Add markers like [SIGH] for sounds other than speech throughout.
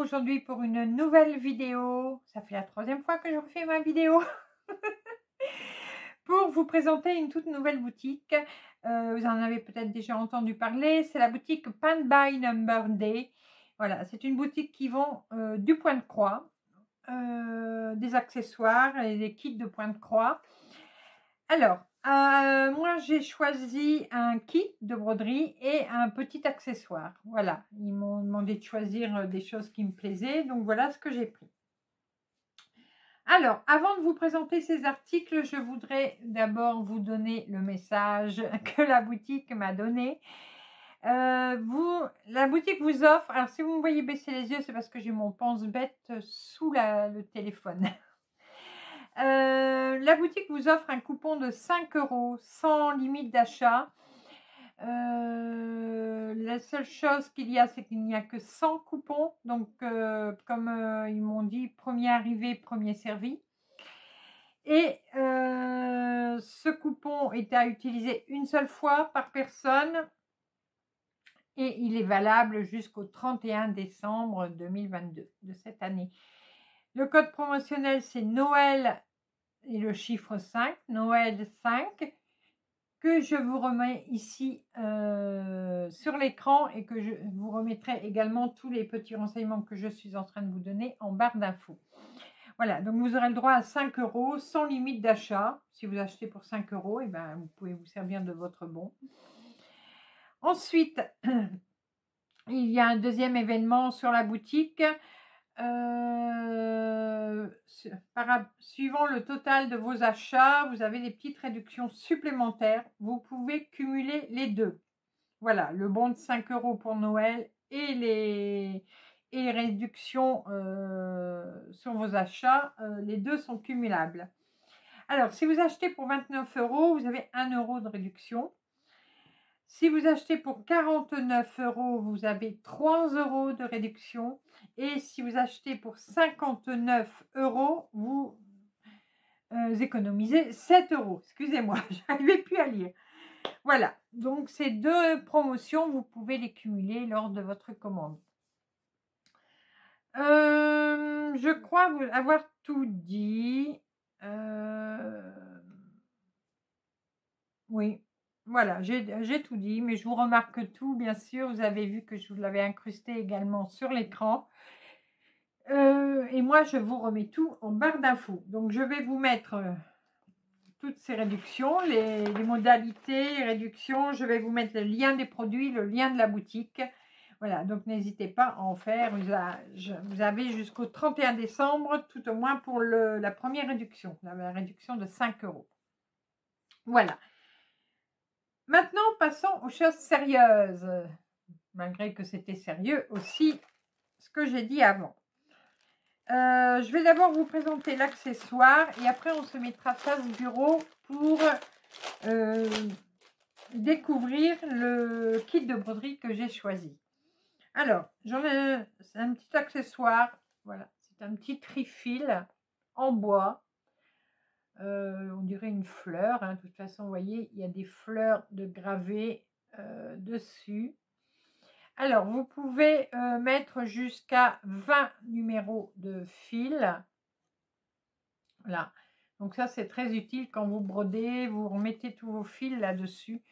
aujourd'hui pour une nouvelle vidéo. Ça fait la troisième fois que je refais ma vidéo. [LAUGHS] pour vous présenter une toute nouvelle boutique. Euh, vous en avez peut-être déjà entendu parler. C'est la boutique Pan by Number Day. Voilà, c'est une boutique qui vend euh, du point de croix, euh, des accessoires et des kits de point de croix. Alors, euh, moi, j'ai choisi un kit de broderie et un petit accessoire. Voilà, ils m'ont demandé de choisir euh, des choses qui me plaisaient, donc voilà ce que j'ai pris. Alors, avant de vous présenter ces articles, je voudrais d'abord vous donner le message [LAUGHS] que la boutique m'a donné. Euh, vous, la boutique vous offre, alors si vous me voyez baisser les yeux, c'est parce que j'ai mon pense-bête sous le téléphone. [LAUGHS] Euh, la boutique vous offre un coupon de 5 euros sans limite d'achat. Euh, la seule chose qu'il y a, c'est qu'il n'y a que 100 coupons. Donc, euh, comme ils m'ont dit, premier arrivé, premier servi. Et ce coupon est à utiliser une seule fois par personne. Et il est valable jusqu'au 31 décembre 2022 de cette année. Le code promotionnel, c'est Noël et le chiffre 5, Noël 5, que je vous remets ici euh, sur l'écran et que je vous remettrai également tous les petits renseignements que je suis en train de vous donner en barre d'infos. Voilà, donc vous aurez le droit à 5 euros sans limite d'achat. Si vous achetez pour 5 euros, et eh ben, vous pouvez vous servir de votre bon. Ensuite, [CLEARS THROAT] il y a un deuxième événement sur la boutique. Euh, suivant le total de vos achats, vous avez des petites réductions supplémentaires. Vous pouvez cumuler les deux. Voilà, le bon de 5 euros pour Noël et les réductions euh, sur vos achats, euh, les deux sont cumulables. Alors, si vous achetez pour 29 euros, vous avez 1 euro de réduction. Si vous achetez pour 49 euros, vous avez 3 euros de réduction. Et si vous achetez pour 59 euros, vous euh, économisez 7 euros. Excusez-moi, [LAUGHS] j'arrivais plus à lire. Voilà, donc ces deux promotions, vous pouvez les cumuler lors de votre commande. Euh, je crois avoir tout dit. Euh, oui, voilà, j'ai tout dit, mais je vous remarque tout, bien sûr. Vous avez vu que je vous l'avais incrusté également sur l'écran. Euh, et moi, je vous remets tout en barre d'infos. Donc, je vais vous mettre euh, toutes ces réductions, les, modalités, les réductions. Je vais vous mettre le lien des produits, le lien de la boutique. Voilà, donc n'hésitez pas à en faire usage. Vous avez jusqu'au 31 décembre, tout au moins pour la première réduction, la réduction de 5 euros. Voilà. Maintenant, passons aux choses sérieuses, malgré que c'était sérieux aussi ce que j'ai dit avant. Euh, je vais d'abord vous présenter l'accessoire et après on se mettra face au bureau pour euh, découvrir le kit de broderie que j'ai choisi. Alors, j'en ai un petit accessoire, voilà, c'est un petit trifil en bois euh, on dirait une fleur. Hein. De toute façon, vous voyez, il y a des fleurs de gravée euh, dessus. Alors, vous pouvez euh, mettre jusqu'à 20 numéros de fil. Voilà. Donc ça, c'est très utile quand vous brodez, vous remettez tous vos fils là-dessus.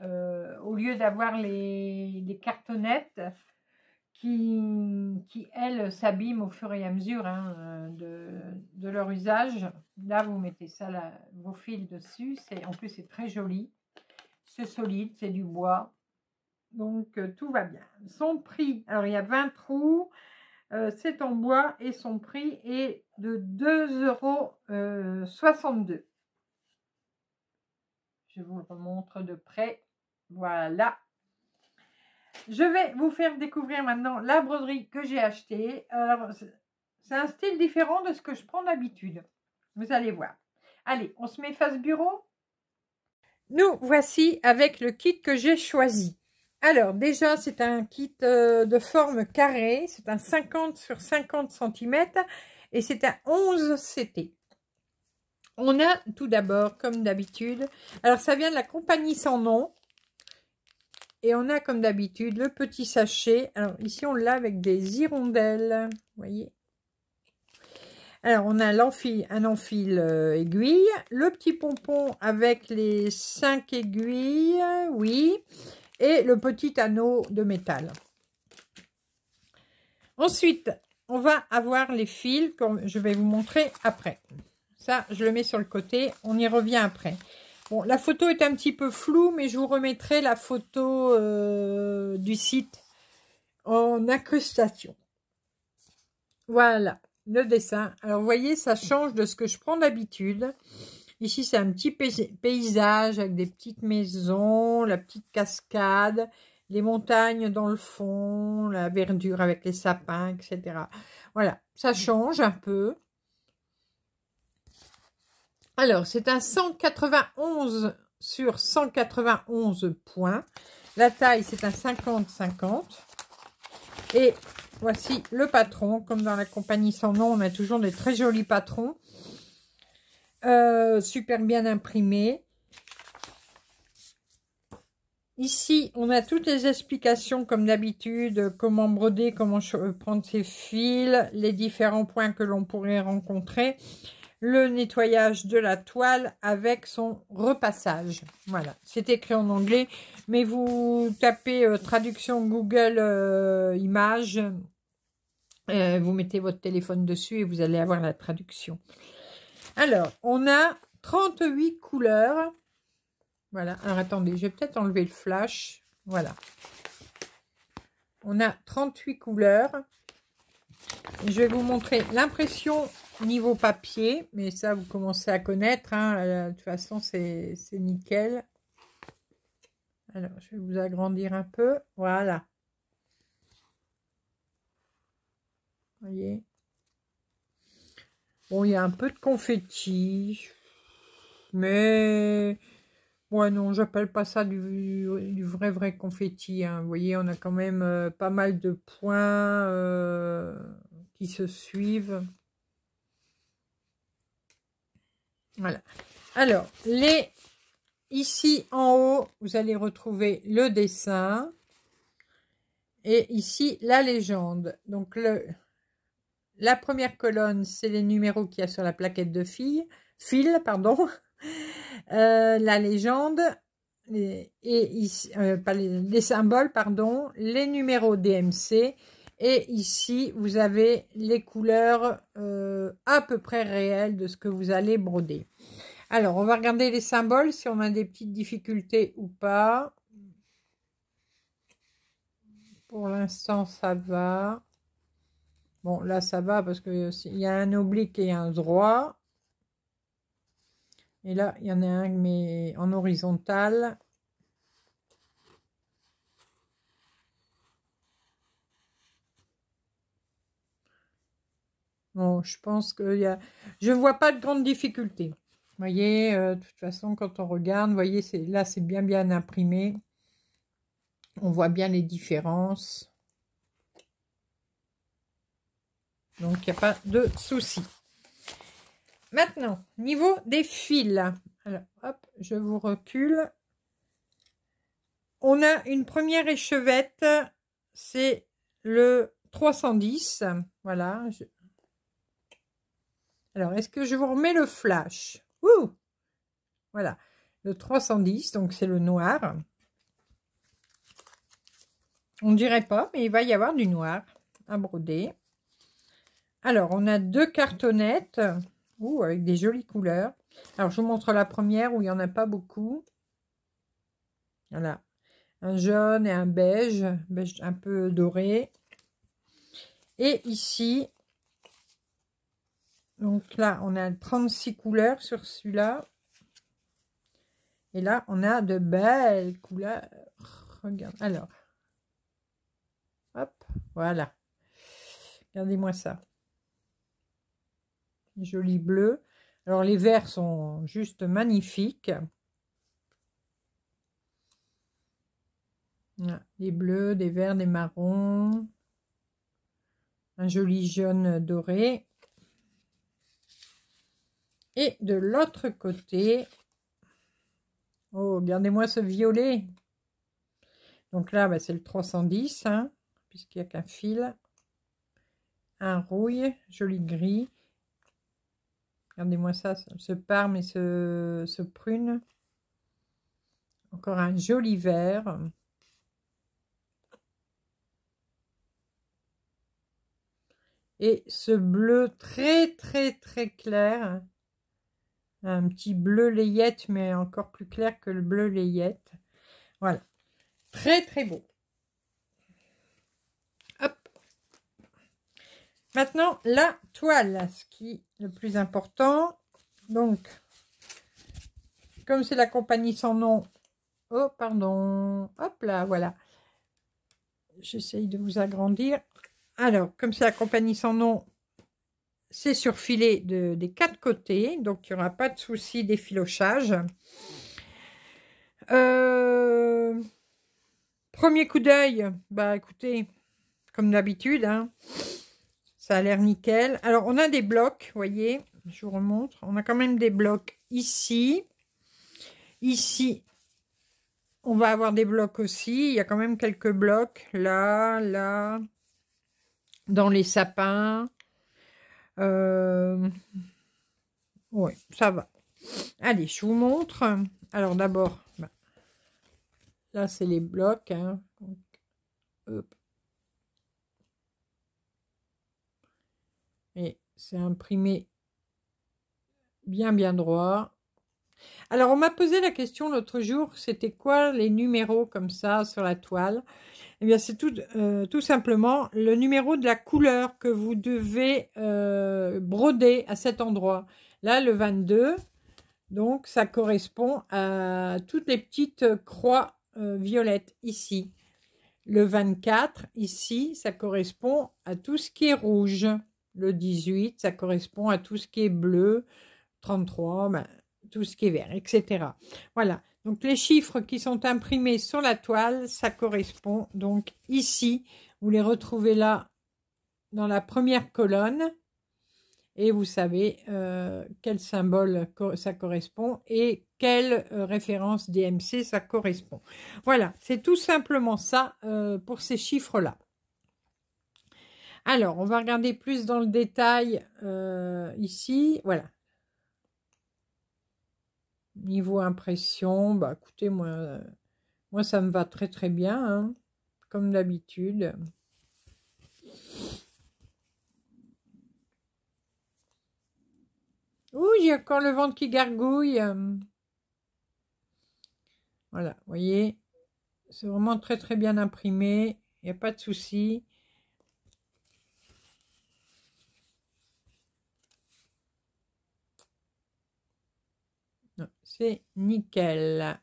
au lieu d'avoir les, les, cartonnettes, qui, qui elles s'abîment au fur et à mesure hein, euh, de, leur usage. Là, vous mettez ça, vos fils dessus. en plus, c'est très joli. C'est solide, c'est du bois. Donc, euh, tout va bien. Son prix, alors il y a 20 trous. Euh, c'est en bois et son prix est de 2,62 euros. Je vous le montre de près. Voilà. Je vais vous faire découvrir maintenant la broderie que j'ai achetée. Alors, c'est un style différent de ce que je prends d'habitude. Vous allez voir. Allez, on se met face bureau. Nous voici avec le kit que j'ai choisi. Alors, déjà, c'est un kit euh, de forme carrée. C'est un 50 sur 50 cm et c'est un 11 CT. On a tout d'abord, comme d'habitude, alors ça vient de la compagnie sans nom. Et on a comme d'habitude le petit sachet. Alors ici on l'a avec des hirondelles, vous voyez. Alors on a un enfil euh, aiguille, le petit pompon avec les cinq aiguilles, oui, et le petit anneau de métal. Ensuite, on va avoir les fils que je vais vous montrer après. Ça, je le mets sur le côté, on y revient après. Bon, la photo est un petit peu floue, mais je vous remettrai la photo euh, du site en incrustation. Voilà, le dessin. Alors, vous voyez, ça change de ce que je prends d'habitude. Ici, c'est un petit paysage avec des petites maisons, la petite cascade, les montagnes dans le fond, la verdure avec les sapins, etc. Voilà, ça change un peu. Alors, c'est un 191 sur 191 points. La taille, c'est un 50-50. Et voici le patron. Comme dans la compagnie sans nom, on a toujours des très jolis patrons. Euh, super bien imprimés. Ici, on a toutes les explications comme d'habitude, comment broder, comment prendre ses fils, les différents points que l'on pourrait rencontrer le nettoyage de la toile avec son repassage. Voilà, c'est écrit en anglais, mais vous tapez euh, traduction Google euh, Image. Images, euh, vous mettez votre téléphone dessus et vous allez avoir la traduction. Alors, on a 38 couleurs. Voilà, alors attendez, je vais peut-être enlever le flash. Voilà. On a 38 couleurs. Je vais vous montrer l'impression Niveau papier, mais ça vous commencez à connaître. Hein, euh, de toute façon, c'est nickel. Alors, je vais vous agrandir un peu. Voilà. voyez Bon, il y a un peu de confetti. Mais... Ouais, non, j'appelle pas ça du, vrai, vrai confetti. Hein. Vous voyez, on a quand même euh, pas mal de points euh, qui se suivent. Voilà. Alors, les... ici en haut, vous allez retrouver le dessin. Et ici, la légende. Donc, le, la première colonne, c'est les numéros qu'il y a sur la plaquette de fil. Fil, pardon. [LAUGHS] Euh, la légende. Et, ici, euh, les symboles, pardon. Les numéros DMC et ici, vous avez les couleurs euh, à peu près réelles de ce que vous allez broder. Alors, on va regarder les symboles, si on a des petites difficultés ou pas. Pour l'instant, ça va. Bon, là, ça va parce qu'il y a un oblique et un droit. Et là, il y en a un, mais en horizontal. je pense que y je vois pas de grandes difficultés Vous voyez, euh, de toute façon, quand on regarde, vous voyez, là, c'est bien, bien imprimé. On voit bien les différences. Donc, il n'y a pas de souci. Maintenant, niveau des fils. Alors, hop, je vous recule. On a une première échevette. C'est le 310. Voilà, je, alors, est-ce que je vous remets le flash Ouh Voilà, le 310, donc c'est le noir. On dirait pas, mais il va y avoir du noir à broder. Alors, on a deux cartonnettes ouh, avec des jolies couleurs. Alors, je vous montre la première où il n'y en a pas beaucoup. Voilà. Un jaune et un beige, beige un peu doré. Et ici, donc là, on a 36 couleurs sur celui-là. Et là, on a de belles couleurs. Regarde. Alors. Hop, voilà. Regardez-moi ça. Joli bleu. Alors, les verts sont juste magnifiques. Ah, des bleus, des verts, des marrons. Un joli jaune doré. Et de l'autre côté, oh, regardez-moi ce violet. Donc là, bah, c'est le 310, hein, puisqu'il n'y a qu'un fil. Un rouille, joli gris. Regardez-moi ça, ce parme et ce prune. Encore un joli vert. Et ce bleu très très très clair un petit bleu layette, mais encore plus clair que le bleu layette. Voilà. Très, très beau. Hop. Maintenant, la toile, ce qui est le plus important. Donc, comme c'est la compagnie sans nom, oh, pardon, hop là, voilà. J'essaye de vous agrandir. Alors, comme c'est la compagnie sans nom, c'est surfilé des quatre côtés, donc il n'y aura pas de souci d'effilochage. Euh, premier coup d'œil, bah écoutez, comme d'habitude, hein, ça a l'air nickel. Alors on a des blocs, vous voyez, je vous remontre, on a quand même des blocs ici, ici, on va avoir des blocs aussi, il y a quand même quelques blocs, là, là, dans les sapins, euh, oui, ça va. Allez, je vous montre. Alors d'abord, bah, là c'est les blocs. Hein. Et c'est imprimé bien bien droit. Alors, on m'a posé la question l'autre jour, c'était quoi les numéros comme ça sur la toile Eh bien, c'est tout, euh, tout, simplement le numéro de la couleur que vous devez euh, broder à cet endroit. Là, le 22, donc ça correspond à toutes les petites croix euh, violettes ici. Le 24, ici, ça correspond à tout ce qui est rouge. Le 18, ça correspond à tout ce qui est bleu. 33, ben, tout ce qui est vert, etc. Voilà, donc les chiffres qui sont imprimés sur la toile, ça correspond donc ici, vous les retrouvez là dans la première colonne, et vous savez euh, quel symbole ça correspond et quelle euh, référence DMC ça correspond. Voilà, c'est tout simplement ça euh, pour ces chiffres-là. Alors, on va regarder plus dans le détail ici. Voilà, niveau impression, bah écoutez, moi, euh, moi ça me va très très bien, hein, comme d'habitude. Ouh, j'ai encore le ventre qui gargouille. Voilà, vous voyez, c'est vraiment très très bien imprimé, il n'y a pas de souci. C'est nickel.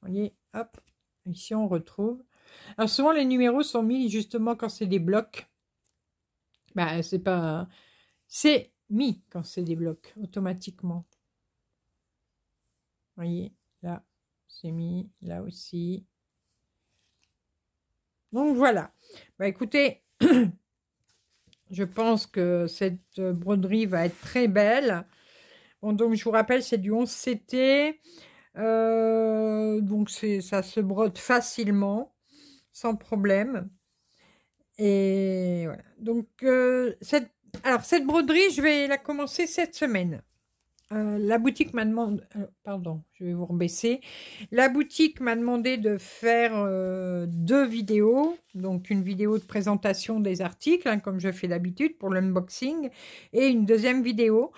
Vous voyez, hop, ici on retrouve. Alors souvent les numéros sont mis justement quand c'est des blocs. Bah c'est pas... C'est mis quand c'est des blocs, automatiquement. Vous voyez, là, c'est mis, là aussi. Donc voilà. Bah écoutez, [CLEARS THROAT] je pense que cette broderie va être très belle donc je vous rappelle, c'est du 11 CT. Euh, donc ça se brode facilement, sans problème. Et voilà. Donc, euh, cette, alors cette broderie, je vais la commencer cette semaine. Euh, la boutique m'a demandé, pardon, je vais vous rebaisser. La boutique m'a demandé de faire deux vidéos, donc une vidéo de présentation des articles, hein, comme je fais d'habitude pour l'unboxing, et une deuxième vidéo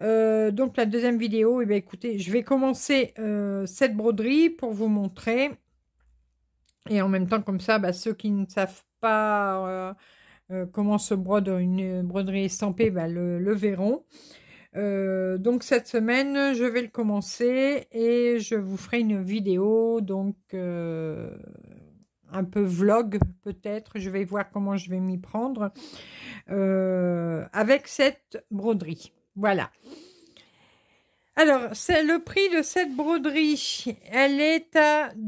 euh, donc la deuxième vidéo, eh bien, écoutez, je vais commencer euh, cette broderie pour vous montrer. Et en même temps, comme ça, bah, ceux qui ne savent pas euh, comment se broder une broderie estampée, bah, le, le, verront. donc cette semaine, je vais le commencer et je vous ferai une vidéo, donc un peu vlog peut-être. Je vais voir comment je vais m'y prendre avec cette broderie. Voilà. Alors, c'est le prix de cette broderie. Elle est à 12,01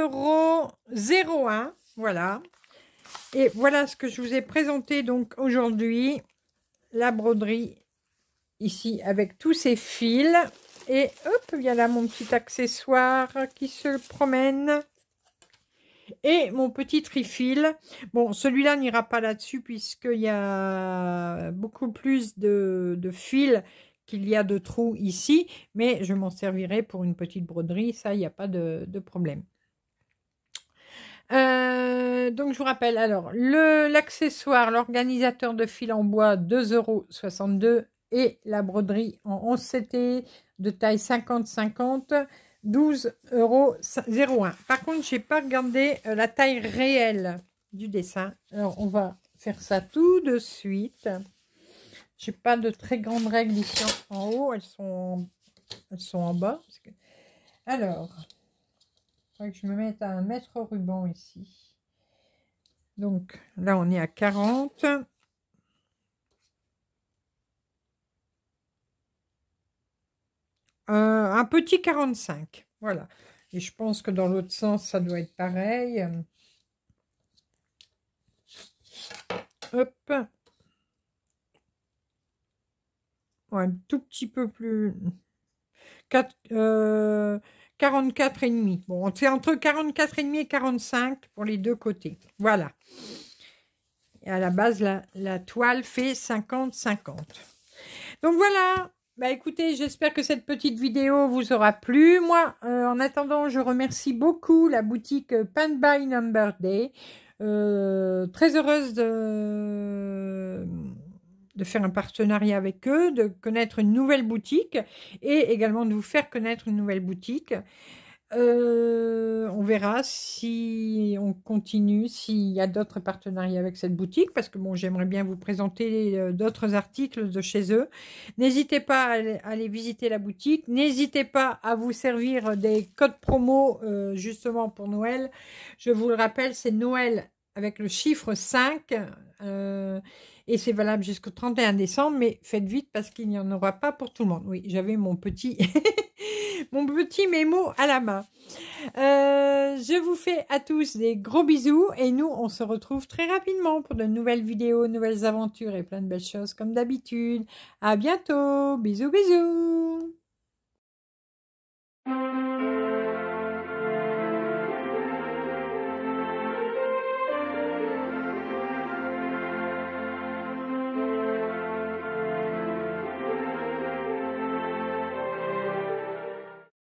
euros. Voilà. Et voilà ce que je vous ai présenté donc aujourd'hui. La broderie ici avec tous ses fils. Et hop, il y a là mon petit accessoire qui se promène. Et mon petit trifil. Bon, celui-là n'ira pas là-dessus puisqu'il y a beaucoup plus de, de fils qu'il y a de trous ici. Mais je m'en servirai pour une petite broderie. Ça, il n'y a pas de, problème. Euh, donc je vous rappelle, alors l'accessoire, l'organisateur de fil en bois 2,62€ et la broderie en 11 CT de taille 50-50 12,01 euros. Par contre, j'ai pas regardé euh, la taille réelle du dessin. Alors, on va faire ça tout de suite. J'ai pas de très grandes règles ici en haut. Elles sont en, sont en bas. Alors, il que je me mette à un mètre ruban ici. Donc, là, on est à 40. un, petit 45. Voilà. Et je pense que dans l'autre sens, ça doit être pareil. Hop. un tout petit peu plus... 4, euh, 44 et Bon, c'est entre 44,5 et et 45 pour les deux côtés. Voilà. Et à la base, la, la toile fait 50-50. Donc voilà, bah écoutez, j'espère que cette petite vidéo vous aura plu. Moi, euh, en attendant, je remercie beaucoup la boutique euh, Pan by Number Day. Euh, très heureuse de faire un partenariat avec eux, de connaître une nouvelle boutique et également de vous faire connaître une nouvelle boutique. Euh, on verra si on continue, s'il y a d'autres partenariats avec cette boutique, parce que bon, j'aimerais bien vous présenter euh, d'autres articles de chez eux. N'hésitez pas à aller visiter la boutique. N'hésitez pas à vous servir des codes promo euh, justement pour Noël. Je vous le rappelle, c'est Noël avec le chiffre 5 et c'est valable jusqu'au 31 décembre mais faites vite parce qu'il n'y en aura pas pour tout le monde. Oui, j'avais mon petit [LAUGHS] mon petit mémo à la main. Euh, je vous fais à tous des gros bisous et nous, on se retrouve très rapidement pour de nouvelles vidéos, nouvelles aventures et plein de belles choses comme d'habitude. À bientôt, bisous bisous